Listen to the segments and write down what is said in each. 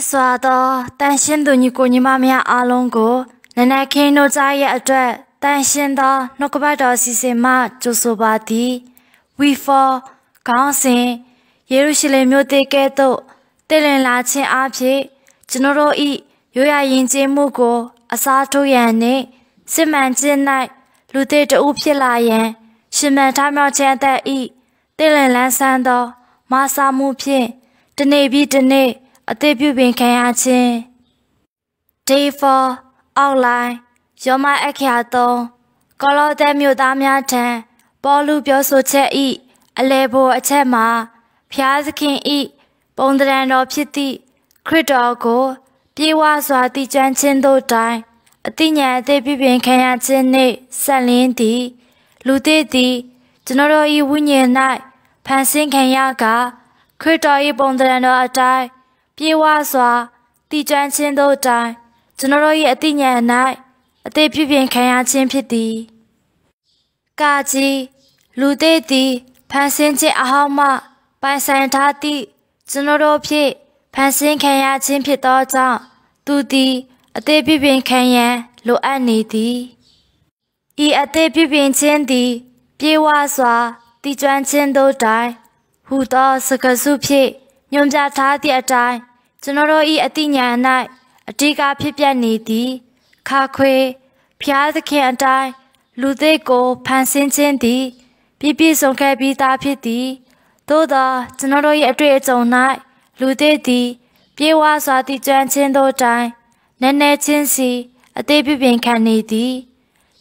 စ်စွာသောတန်ရှင်းသူညီကိုညီမများအားလုံးကိုနနက်ခင်းတို့ကြားရဲ့အတွက်တန်ရှင်းသောနှုတ်ကပတ်တော်စီစဉ်မှကြိုဆိုပါသည် We for ခေါင်းစဉ်ယေရုရှလင်မြို့တည်ကဲ့သို့တည်လင်လာခြင်းအဖြစ်ကျွန်တော်တို့၏ရိုးရရင်ကျင်းမှုကို အစားထိုးရန်နှင့်စစ်မှန်ခြင်း၌လူသေးတဦးဖြစ်လာရန်ရှင်မန်ထားမြောက်ခြင်းအသက်၏တည်လင်လန်းဆန်းသောမာစာမှုဖြင့်တနေ့ပြီးတနေ့အသေးပြုပင်ခံရခြင်း day 4 outline ယောမအခရာ3ကောလောသဲမြို့သားများထံပေါလုပြောဆိုချက်ဤအလဲဘိုအချက်မှာဖျားသခင်ဤပုံတရံတော်ဖြစ်သည့်ခရစ်တော်ကိုပြေဝစွာတည်ကျွမ်းခြင်းတို့တိုင်အတိညာအသေးပြုပင်ခံရခြင်းနှင့်ဆက်လင်းသည်လူသေးသည်ကျွန်တော်၏ဝိညာဉ်၌ဖန်ဆင်းခံရကခရစ်တော်၏ပုံသဏ္ဍာန်တော်အတိုင်းပြေဝစွာတည်ကျွမ်းခြင်းတို့အတိုင်းကျွန်တော်၏အသိဉာဏ်၌အသေးပြုပြင်ခံရခြင်းဖြစ်သည်ကာကြီးလူသေးသည်ဖန်ဆင်းခြင်းအဟောင်းမှ ပိုင်ဆိုင်ထားသည့်ကျွန်တော်တို့ဖြင့်ဖန်ဆင်းခံရခြင်းဖြစ်သောကြောင့်သူသည် အသေးပြုပြင်ခံရန်လိုအပ်နေသည်ဤအသေးပြုပြင်ခြင်းသည် ပြေဝစွာတည်ကျွမ်းခြင်းတို့တိုင်ဟူသောစကားစုဖြင့်ညွှန်ပြထားသည့်အတိုင်းကျွန်တော်တို့ဤအတိညာ၌အတိကဖြစ်ပြနေသည်ခါခွေဖျားသခင်အတိုင်းလူသေးကိုဖန်ဆင်းခြင်းသည်ပြည့်ပြည့်စုံခဲ့ပြီးသားဖြစ်သည်သို့သောကျွန်တော်တို့၏အတွေ့အကြုံ၌လူသေးသည် ပြေဝစွာတည်ကျွမ်းခြင်းတို့တိုင်းနည်းနည်းချင်းစီ အသေးပြပြင်ခံနေသည်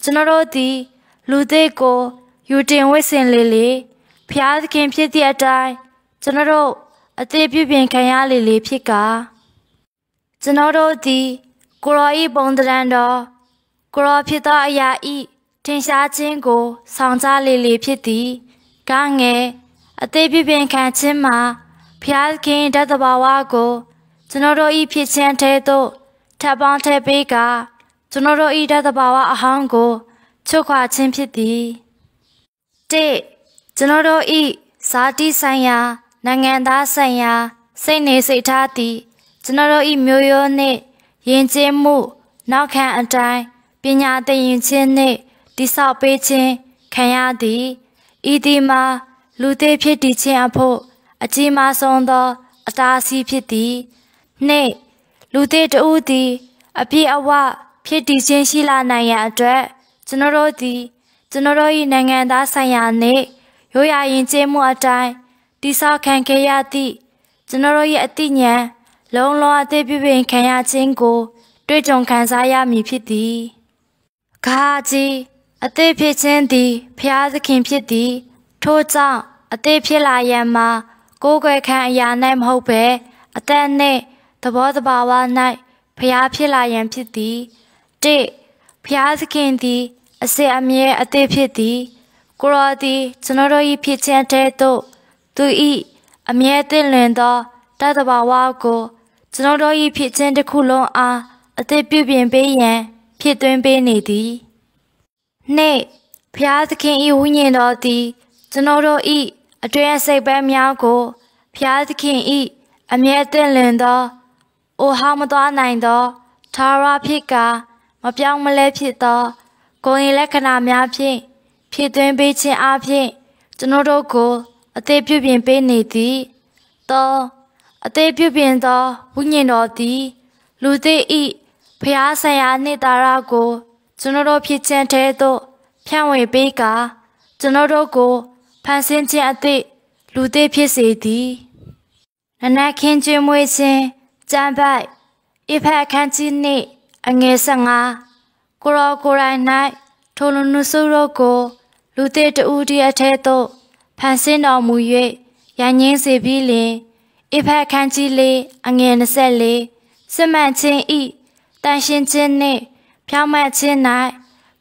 ကျွန်တော်တို့သည်လူသေးကို ယူတင်ဝစ်စင်လေလေဖျားသခင်ဖြစ်သည့်အတိုင်းကျွန်တော်တို့အသေးပြုပြင်ခံရလေလေဖြစ်ကာကျွန်တော်တို့သည်ကိုရောဤပုံတံတော်ကိုရောဖြစ်သောအရာဤထင်ရှားခြင်းကို ဆောင်ကြလေလေဖြစ်သည် ကငယ်အသေးပြုပြင်ခံခြင်းမှာဖျားခင်တသဘာဝကို ကျွန်တော်တို့ဤဖြစ်ခြင်းထဲသို့ထပ်ပေါင်းထည့်ပေးကာကျွန်တော်တို့ဤတသဘာဝအဟောင်းကို ချုပ်ခွာခြင်းဖြစ်သည်၁ကျွန်တော်တို့ဤဇာတိဆိုင်ရာနိုင်ငံသားဆိုင်ရာစိတ်နေစိတ်ထားသည်ကျွန်တော်တို့၏မျိုးရိုးနှင့်ယဉ်ကျေးမှုနောက်ခံအတိုင်းပညာသင်ယူခြင်းနှင့်တိဆောက်ပေးခြင်းခံရသည်ဤဒီမှာလူသေးဖြစ်တည်ခြင်းအဖို့ အကြီးမားဆုံးသောအတားအဆီးဖြစ်သည်နှင့်လူသေးတဦးသည်အပြည့်အဝဖြစ်တည်ခြင်းရှိလာနိုင်ရန်အတွက်ကျွန်တော်တို့သည်ကျွန်တော်တို့၏နိုင်ငံသားဆိုင်ရာနှင့်ရိုးရာယဉ်ကျေးမှုအတိုင်းတိဆောက်ခံခဲ့ရသည့်ကျွန်တော်ရဲ့အသိဉာဏ်လုံးလုံးအသေးပြပင်ခံရခြင်းကို တွေ့ကြုံခံစားရမည်ဖြစ်သည်။ခါကြီးအသေးဖြစ်ခြင်းသည်ဖျားသခင်ဖြစ်သည် ထို့ကြောင့်အသေးဖြစ်လာရန်မှာကိုယ်ွယ်ခံအရာ၌မဟုတ်ဘဲအသက်နှင့်သဘောတဘာဝ၌ဖျားဖြစ်လာရန်ဖြစ်သည်။တိဖျားသခင်သည် အစစ်အမြဲအသေးဖြစ်သည် ကိုရောသည်ကျွန်တော်တို့၏ဖြစ်ခြင်းအထဲသို့သူဤအမြဲတင့်လွင်သောတသဘာဝကိုကျွန်တော်၏ဖြစ်ခြင်းတစ်ခုလုံးအားအသစ်ပြုပြင်ပေးရန် ဖြစ်သွင်းပေးနေသည်နှင့်ဖျားသခင်၏ဝိညာဉ်တော်သည်ကျွန်တော်တို့၏အတွင်းစိတ်ပိုင်းများကိုဖျားသခင်၏အမြဲတင့်လွင်သောအိုဟောင်းမသွားနိုင်သောသာရဖြစ်ကမပြောင်းမလဲဖြစ်သောကိုယ်ရင်လက္ခဏာများဖြင့်ဖြစ်သွင်းပေးခြင်းအပြင်ကျွန်တော်တို့ကိုအသေးပြုပြင်ပေးနေသည်သောအသေးပြုပြင်သောဝိညာဉ်တော်သည် လူသေးဤဖျားဆရာနှင့်သာရကိုကျွန်တော်တို့ဖြစ်ခြင်းထဲသို့ဖြန့်ဝေပေးကာကျွန်တော်တို့ကိုဖန်ဆင်းခြင်းအသည့်လူသေးဖြစ်စေသည် နနက်ခင်းကျွေးမွေးခြင်းကြံပိုက်အဖက်အခန်းကြီးနှင့်အငယ်15ကိုရောကိုရိုင်း၌ထိုလူနုစုတို့ကို လူသေးတူဒီအထဲသို့ဖန်ဆင်းတော်မူ၍ရန်ငင်းစေပြီးလင် အဖက်ခန်းကြီးလေးအငယ်24စစ်မှန်ခြင်းဤတန်ရှင်ခြင်းနှင့် ဖြောင့်မတ်ခြင်း၌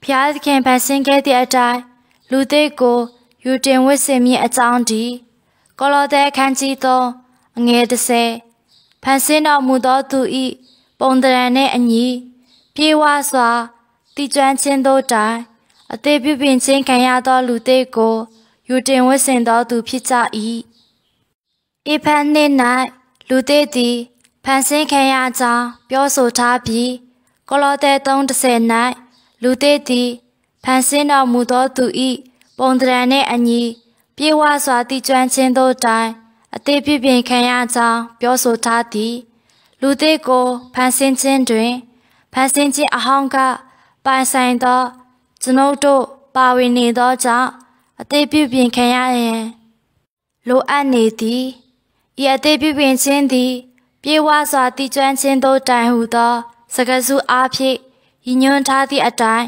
ဘုရားသခင်ဖန်ဆင်းခဲ့သည့်အတိုင်းလူသေးကို ယူတင်ဝတ်ဆင်မြင့်အကြောင်းဒီကောလောသဲခန်းကြီး3အငယ်30ဖန်ဆင်းတော်မူသောသူဤပုံတရံနှင့်အညီပြေဝစွာတည်ကျွမ်းခြင်းတို့တိုင် အသေးပြုပြင်ခြင်းခံရသော လူသေးကိုယူတင်ဝတ်ဆင်သောသူဖြစ်ကြ၏ဤဖန်နှင့်၌လူသေးသည်ဖန်ဆင်းခံရကြောင်းပြောဆိုထားပြီးကိုလိုသဲ30၌လူသေးသည်ဖန်ဆင်းတော်မူသောသူ၏ပုံသဏ္ဍာန်နှင့်အညီပြေဝစွာတည်ကျွမ်းခြင်းတို့တိုင်အသေးပြပြင်ခံရကြောင်းပြောဆိုထားသည် လူသေးကိုဖန်ဆင်းခြင်းတွင်ဖန်ဆင်းခြင်းအဟောင်းကပိုင်ဆိုင်သောကျွန်ုပ်တို့ ပါဝင်နေသောကြောင့်အသေးပြုပြင်ခံရရင်လိုအပ်နေသည်ဤအသေးပြုပြင်ခြင်းသည် ပြေဝစွာတည်ကျွမ်းခြင်းတို့တိုင်ဟုသောစကားစုအားဖြင့်ရည်ညွှန်းထားသည့်အတိုင်း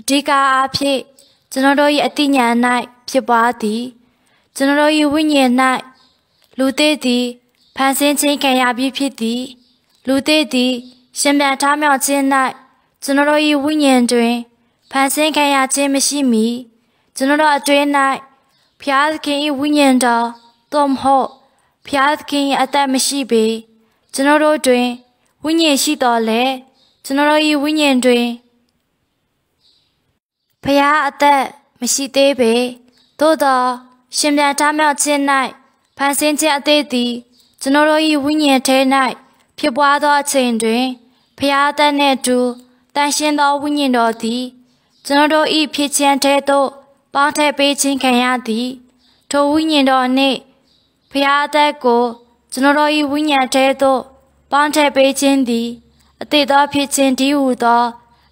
အဓိကအားဖြင့်ကျွန်တော်တို့၏အတိညာ၌ဖြစ်ပွားသည်ကျွန်တော်တို့၏ဝိညာဉ်၌လူသေးသည်ဖန်ဆင်းခြင်းခံရပြီးဖြစ်သည်လူသေးသည်ရှင်ပြန်ထားမြောက်ခြင်း၌ကျွန်တော်တို့၏ဝိညာဉ်တွင်ဖန်ဆင်းခံရခြင်းမရှိမီကျွန်တော်အတွင်း၌ဖျားသခင်၏ဝိညာဉ်တော်သို့မဟုတ်ဖျားသခင်၏အသက်မရှိပေကျွန်တော်တို့တွင်ဝိညာဉ်ရှိတော်လဲကျွန်တော်တို့၏ဝိညာဉ်တွင်ဖျားအသက်မရှိသေးပေသို့သော ရှင်ပြန်ထမြောက်ခြင်း၌ဖန်ဆင်းခြင်းအသေးသည်ကျွန်တော်တို့၏ဝိညာဉ်ထဲ၌ဖြစ်ပွားသောအချိန်တွင်ဖျားအသက်နှင့်အတူတန်ရှင်သောဝိညာဉ်တော်သည် ကျွန်တော်တို့၏ဖြစ်ခြင်းထဲသို့ပေါင်းထည့်ပေးခြင်းခံရသည်ထိုဝိညာဉ်တော်နှင့်ဖျားသက်ကိုကျွန်တော်တို့၏ဝိညာဉ်ထဲသို့ပေါင်းထည့်ပေးခြင်းသည်အသေးသောဖြစ်ခြင်းတည်းဟူသော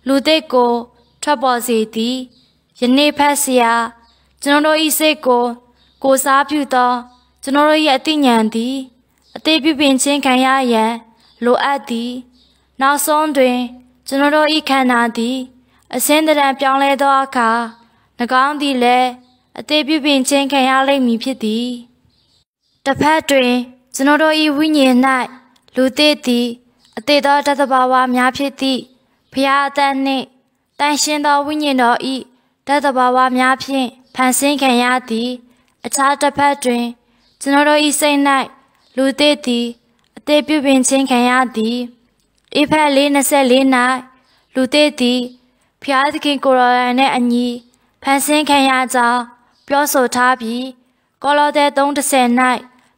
လူသစ်ကိုထွက်ပေါ်စေသည်ယနေ့ဖတ်စရာကျွန်တော်တို့၏စိတ်ကို ကိုစားပြုသော ကျွန်တော်တို့၏အသိဉာဏ်သည်အသေးပြုပင်ခြင်းခံရရန်လိုအပ်သည်နောက်ဆုံးတွင်ကျွန်တော်တို့၏ခန္ဓာသည်အစင်းတံပြောင်းလဲသောအခါ၎င်းသည်လည်းအသေးပြုပြင်ခြင်းခံရလိမ့်မည်ဖြစ်သည်တဖက်တွင်ကျွန်တော်တို့၏ဝိညာဉ်၌လူသေးသည် အသေးသောတသဘာဝများဖြစ်သည့်ဖျားအတတ်နှင့်တန်ရှင်သောဝိညာဉ်တော်၏တသဘာဝများဖြင့်ဖန်ဆင်းခံရသည် အခြားတစ်ဖက်တွင်ကျွန်တော်တို့၏စိတ်၌လူသေးသည် အသေးပြုပြင်ခြင်းခံရသည်အဖက်၄24၌လူသေးသည်ဖျားသခင်ကိုယ်တော်နှင့်အညီဖန်ဆင်းခံရကြောင်းပြောဆိုထားပြီး ကောလောသဲ30၌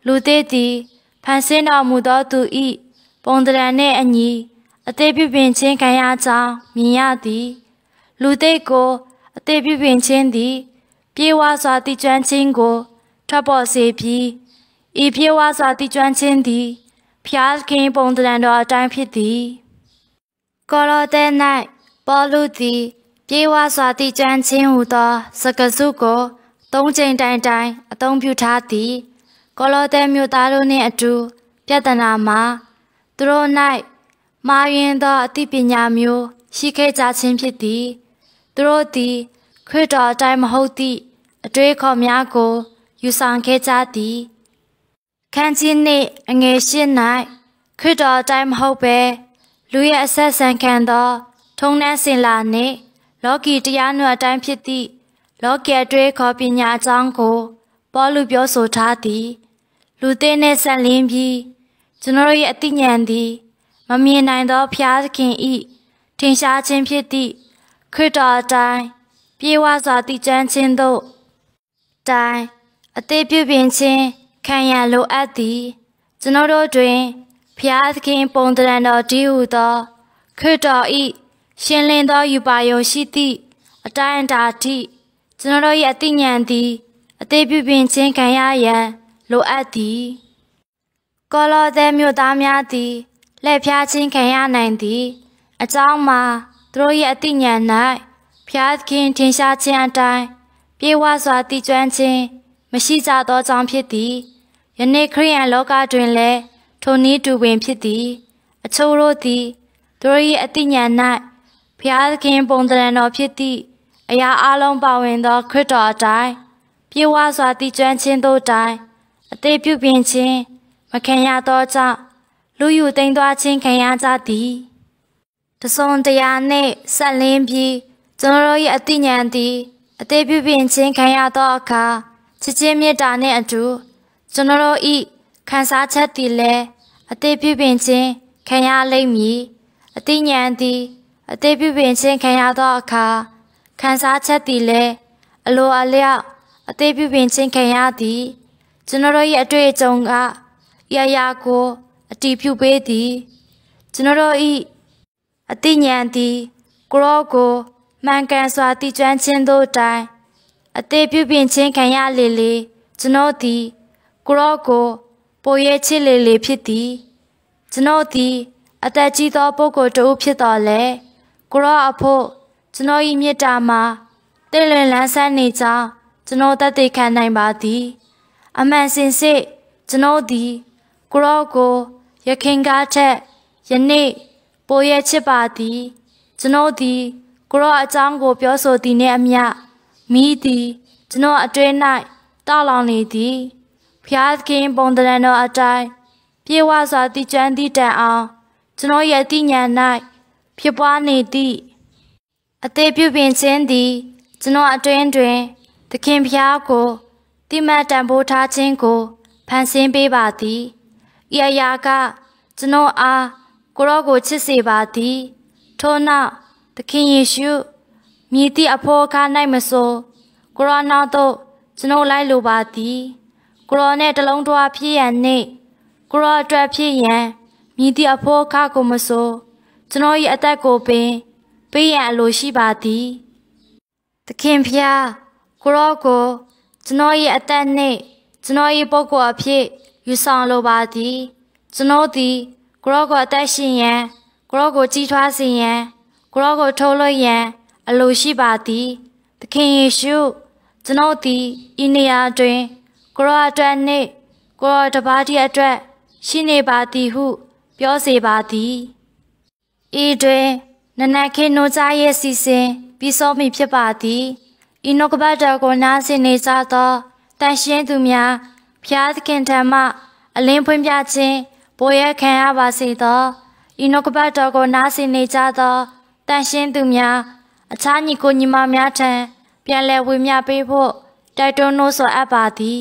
လူသေးသည်ဖန်ဆင်းတော်မူသောသူ၏ပုံသဏ္ဍာန်နှင့်အညီ အသေးပြုပင်ချင်းခံရကြောင်းမြင်ရသည်လူသေးကို အသေးပြုပင်ချင်းသည် ပြေဝစွာတည်ကျွမ်းခြင်းကိုထွက်ပေါ်စေပြီးဤပြေဝစွာတည်ကျွမ်းခြင်းသည်ဖျားခင်ပုံသဏ္ဍာန်တော်အတိုင်းဖြစ်သည်ကောလောသဲ၌ပေါ်လူသည်ပြေဝစွာတည်ကြံခြင်းဟူသော စကားစုကိုသုံးချိန်တိုင်တိုင်အသုံးပြုထားသည်ကိုလိုသဲမြို့သားတို့နှင့်အတူပြဿနာမှာသူတို့၌မာရင်သော အသိပညာမျိုး ရှိခဲ့ကြခြင်းဖြစ်သည်သူတို့သည်ခရစ်တော်အတိုင်းမဟုတ်သည့်အတွေ့အခေါ်များကို ယူဆောင်ခဲ့ကြသည်ခန်းကြီးနှင့် အငယ်ရှင်း၌ခရစ်တော်အတိုင်းမဟုတ်ဘဲလူရဲ့အဆက်ဆံခံသောထုံနှန်းစင်လာနှင့်လောကီတရားနုအတိုင်းဖြစ်သည့်လောကီအတွေ့ခေါ်ပညာအကြောင်းကို ပေါလုပြောဆိုထားသည်လူသေးနှင့်ဆက်လင်းပြီးကျွန်တော်၏အသိဉာဏ်သည် မမြင်နိုင်သောဖျားသခင်၏ထင်ရှားခြင်းဖြစ်သည့်ခရစ်တော်အတိုင်းပြေဝစွာတည်ကျမ်းခြင်းသို့တိုင်အသေးပြုပြင်ခြင်းခံရလိုအပ်သည်ကျွန်တော်တို့တွင်ဖျားသခင်ပုံတရံတော်တည်ဟုသောခရစ်တော်၏ရှင်းလင်းသောယူပါယုံရှိသည့်အတိုင်းအတာအထိကျွန်တော်၏အသိဉာဏ်သည်အသေးပြုပြင်ခြင်းခံရရန် လိုအပ်သည်ကောလောသဲမြို့သားများသည်လက်ဖြားခြင်းခံရနိုင်သည်အကြောင်းမှာသူတို့၏အသိဉာဏ်၌ဖျားခင်ထင်ရှားခြင်းအတိုင်းပြေဝစွာတည်ကျွမ်းခြင်းမရှိကြသောကြောင့်ဖြစ်သည်ယနေ့ခရိယန်လောကတွင်လည်းထိုနည်းတူပင်ဖြစ်သည်အချို့တို့သည်သူတို့၏အသိဉာဏ်၌ဖျားသခင်ပုံသဏ္ဍာန်တော်ဖြစ်သည့်အရာအလုံးပါဝင်သောခရစ်တော်အတိုင်းပြေဝစွာတည်ကျွမ်းခြင်းတို့တိုင်အသေးပြုပြင်ခြင်းမခံရသောကြောင့်လူယူသိမ်းသွားခြင်းခံရကြသည်တစုံတရာနှင့်ဆက်လင်းပြီးကျွန်တော်တို့၏အသိဉာဏ်သည် အသေးပြုပြင်ခြင်းခံရသောအခါချစ်ခြင်းမေတ္တာနှင့်အတူကျွန်တော်တို့၏ခံစားချက်သည်လည်းအသေးပြုပြင်ခြင်းခံရလိမ့်မည်အသိဉာဏ်သည်အသေးပြုပင်ခြင်းခံရသောအခါခံစားချက်သည်လည်းအလိုအလျောက်အသေးပြုပင်ခြင်းခံရသည်ကျွန်တော်၏အတွေ့အကြုံကရရာကိုအတီးပြုပေးသည်ကျွန်တော်၏အသိဉာဏ်သည်ကိုရောကိုမှန်ကန်စွာတည်ကျွမ်းခြင်းတို့တိုင်အသေးပြုပင်ခြင်းခံရလေလေကျွန်တော်သည်ကိုရောကို ပိုရဲချစ်လေလေဖြစ်သည်ကျွန်တော်သည် အသက်ကြီးသောပုဂ္ဂိုလ်တဦးဖြစ်တော်လဲကိုရောအဖို့ကျွန်တော်ဤမြစ်တာမှာတင့်လွင်လန်းဆန်းနေကြောင်းကျွန်တော်သက်သေခံနိုင်ပါသည်အမှန်စင်စစ်ကျွန်တော်သည်ကိုရောကိုရခင်ကားထက်ယနေ့ပိုရဲ့ချစ်ပါသည်ကျွန်တော်သည်ကိုရောအကြောင်းကို ပြောဆိုသည်နှင့်အမျှမိသည်ကျွန်တော်အတွင်း၌တောက်လောင်နေသည်ဖျားခင်ပုံတရံတော်အတိုင်းပြေဝစွာတည်ကျွမ်းသည့်တန်အောင်ကျွန်တော်ရဲ့တိညာ၌ဖြစ်ပွားနေသည့်အသေးပြုပင်ခြင်းသည်ကျွန်တော်အတွင်းတွင် သခင်ဖျားကိုတိမတ်တန်ဖိုးထားခြင်းကိုဖန်ဆင်းပေးပါသည်။ဤအရာကကျွန်တော်အားကိုရောကိုချစ်စေပါသည်။ထို့နောက်သခင်ယေရှုမြေတိအဖို့ကား၌မဆိုကိုရောနောက်သို့ကျွန်တော်လိုက်လိုပါသည်။ကိုရောနှင့်တလုံးတွားဖြစ်ရန်နှင့်ကိုရောအတွက်ဖြစ်ရန်မြေတိအဖို့ကားကိုမဆိုကျွန်တော်၏အသက်ကိုပင် ပေးရန်အလိုရှိပါသည် သခင်ဖျားကိုရောကိုကျွန်တော်၏အသက်နှင့်ကျွန်တော်၏ပုဂ္ဂိုလ်အဖြစ်ယူဆောင်လိုပါသည်ကျွန်တော်သည်ကိုရောကိုအသက်ရှင်ရန်ကိုရောကိုကြီးထွားစေရန်ကိုရောကိုထုတ်လွှတ်ရန်အလိုရှိပါသည်သခင်ယေရှုကျွန်တော်သည်ဤနေရာတွင်ကိုရောအတွက်နှင့် ကိုရောတပါးတည်းအတွက် ရှိနေပါသည်ဟု ပြောစေပါသည်ဤတွင်နနခေနိုးကြားရဲ့စီစဉ်ပြီးဆုံးပြီဖြစ်ပါသည်ဤနောက်ကပတော်ကိုနားဆင်နေကြသောတန်ရှင်းသူများဖျားသခင်ထံမှအလင်းဖွင့်ပြခြင်းပေါ်ရခံရပါစေသောဤနောက်ကပတော်ကိုနားဆင်နေကြသောတန်ရှင်းသူများ အခြားညီကိုညီမများထံပြန်လည်ဝေမျှပေးဖို့တိုက်တွန်းလို့ဆိုအပ်ပါသည်